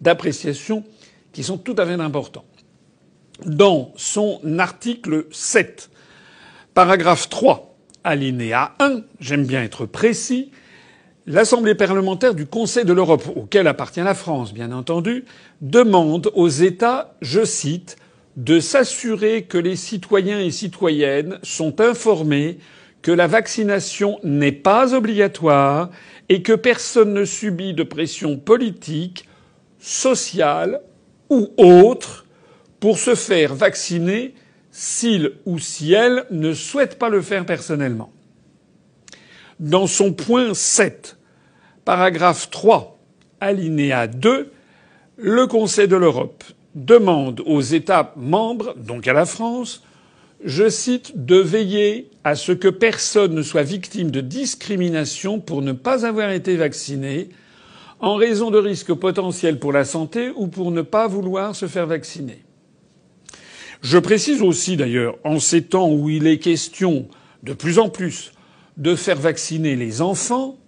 d'appréciation qui sont tout à fait importants. Dans son article 7, paragraphe 3, alinéa 1, j'aime bien être précis, L'Assemblée parlementaire du Conseil de l'Europe, auquel appartient la France, bien entendu, demande aux États, je cite, de s'assurer que les citoyens et citoyennes sont informés que la vaccination n'est pas obligatoire et que personne ne subit de pression politique sociale ou autre pour se faire vacciner s'il ou si elle ne souhaite pas le faire personnellement. Dans son point 7, paragraphe 3, alinéa 2, le Conseil de l'Europe demande aux États membres, donc à la France, je cite, de veiller à ce que personne ne soit victime de discrimination pour ne pas avoir été vacciné en raison de risques potentiels pour la santé ou pour ne pas vouloir se faire vacciner. Je précise aussi d'ailleurs, en ces temps où il est question de plus en plus de faire vacciner les enfants,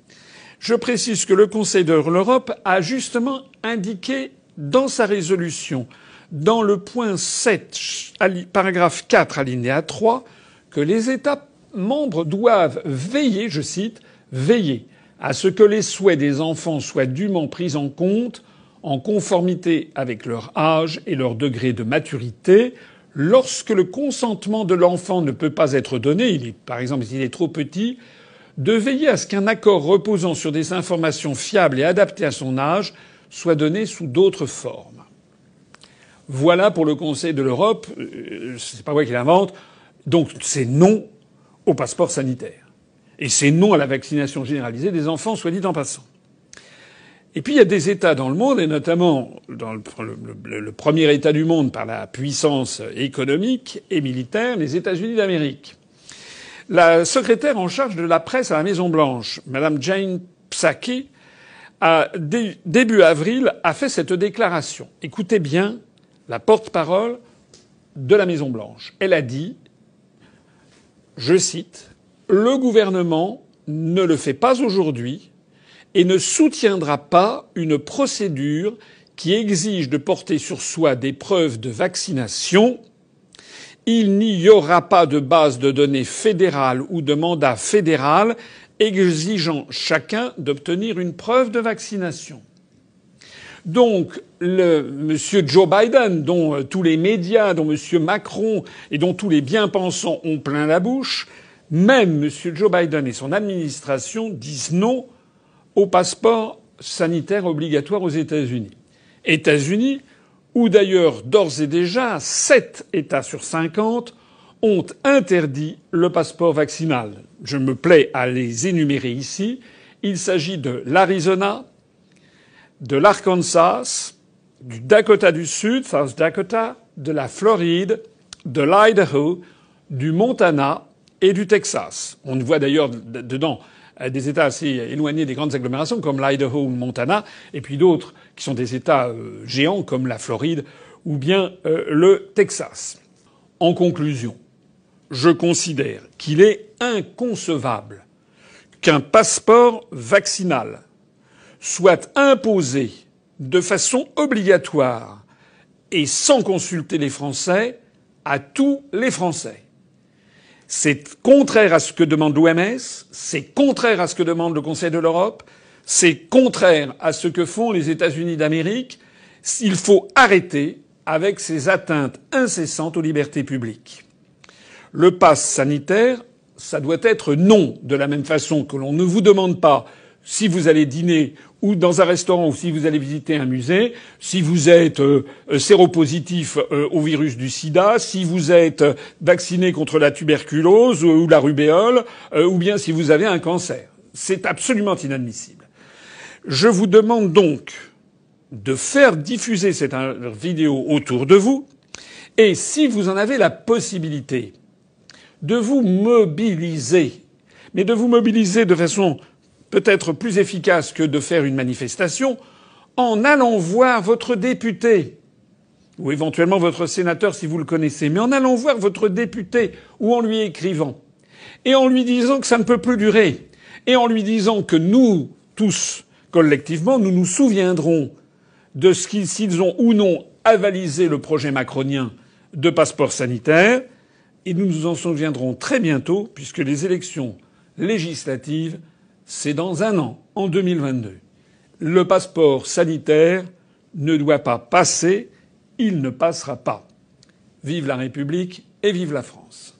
je précise que le Conseil de l'Europe a justement indiqué dans sa résolution, dans le point 7, paragraphe 4, alinéa 3, que les États membres doivent veiller, je cite, veiller à ce que les souhaits des enfants soient dûment pris en compte en conformité avec leur âge et leur degré de maturité. Lorsque le consentement de l'enfant ne peut pas être donné, il est, par exemple s'il est trop petit, de veiller à ce qu'un accord reposant sur des informations fiables et adaptées à son âge soit donné sous d'autres formes. Voilà pour le Conseil de l'Europe, euh, c'est pas moi qui l'invente, donc c'est non au passeport sanitaire. Et c'est non à la vaccination généralisée des enfants, soit dit en passant. Et puis il y a des États dans le monde, et notamment dans le, premier État du monde par la puissance économique et militaire, les États-Unis d'Amérique. La secrétaire en charge de la presse à la Maison Blanche, Madame Jane Psaki, a, début avril, a fait cette déclaration. Écoutez bien la porte-parole de la Maison Blanche. Elle a dit, je cite, le gouvernement ne le fait pas aujourd'hui et ne soutiendra pas une procédure qui exige de porter sur soi des preuves de vaccination. Il n'y aura pas de base de données fédérale ou de mandat fédéral exigeant chacun d'obtenir une preuve de vaccination. Donc, le, Monsieur Joe Biden, dont euh, tous les médias, dont Monsieur Macron et dont tous les bien-pensants ont plein la bouche, même M. Joe Biden et son administration disent non au passeport sanitaire obligatoire aux États-Unis. États-Unis, où d'ailleurs d'ores et déjà sept États sur 50 ont interdit le passeport vaccinal. Je me plais à les énumérer ici. Il s'agit de l'Arizona, de l'Arkansas, du Dakota du Sud, South Dakota, de la Floride, de l'Idaho, du Montana, et du Texas. On voit d'ailleurs dedans euh, des États assez éloignés des grandes agglomérations comme l'Idaho ou Montana, et puis d'autres qui sont des États euh, géants comme la Floride ou bien euh, le Texas. En conclusion, je considère qu'il est inconcevable qu'un passeport vaccinal soit imposé de façon obligatoire et sans consulter les Français à tous les Français. C'est contraire à ce que demande l'OMS, c'est contraire à ce que demande le Conseil de l'Europe, c'est contraire à ce que font les États-Unis d'Amérique. Il faut arrêter avec ces atteintes incessantes aux libertés publiques. Le pass sanitaire, ça doit être non, de la même façon que l'on ne vous demande pas si vous allez dîner ou dans un restaurant ou si vous allez visiter un musée, si vous êtes euh, euh, séropositif euh, au virus du sida, si vous êtes vacciné contre la tuberculose ou la rubéole, ou bien si vous avez un cancer. C'est absolument inadmissible. Je vous demande donc de faire diffuser cette vidéo autour de vous et si vous en avez la possibilité, de vous mobiliser, mais de vous mobiliser de façon peut-être plus efficace que de faire une manifestation en allant voir votre député ou éventuellement votre sénateur si vous le connaissez, mais en allant voir votre député ou en lui écrivant et en lui disant que ça ne peut plus durer et en lui disant que nous tous collectivement nous nous souviendrons de ce qu'ils s'ils ont ou non avalisé le projet macronien de passeport sanitaire et nous nous en souviendrons très bientôt puisque les élections législatives c'est dans un an, en 2022. Le passeport sanitaire ne doit pas passer, il ne passera pas. Vive la République et vive la France.